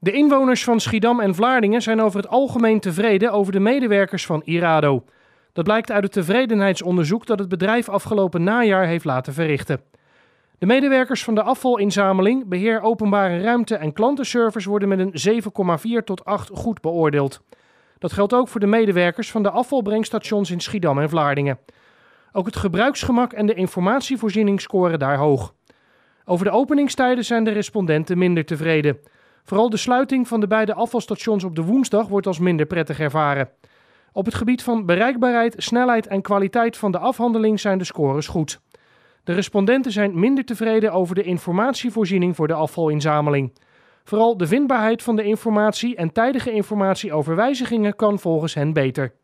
De inwoners van Schiedam en Vlaardingen zijn over het algemeen tevreden over de medewerkers van Irado. Dat blijkt uit het tevredenheidsonderzoek dat het bedrijf afgelopen najaar heeft laten verrichten. De medewerkers van de afvalinzameling, beheer openbare ruimte en klantenservice worden met een 7,4 tot 8 goed beoordeeld. Dat geldt ook voor de medewerkers van de afvalbrengstations in Schiedam en Vlaardingen. Ook het gebruiksgemak en de informatievoorziening scoren daar hoog. Over de openingstijden zijn de respondenten minder tevreden. Vooral de sluiting van de beide afvalstations op de woensdag wordt als minder prettig ervaren. Op het gebied van bereikbaarheid, snelheid en kwaliteit van de afhandeling zijn de scores goed. De respondenten zijn minder tevreden over de informatievoorziening voor de afvalinzameling. Vooral de vindbaarheid van de informatie en tijdige informatie over wijzigingen kan volgens hen beter.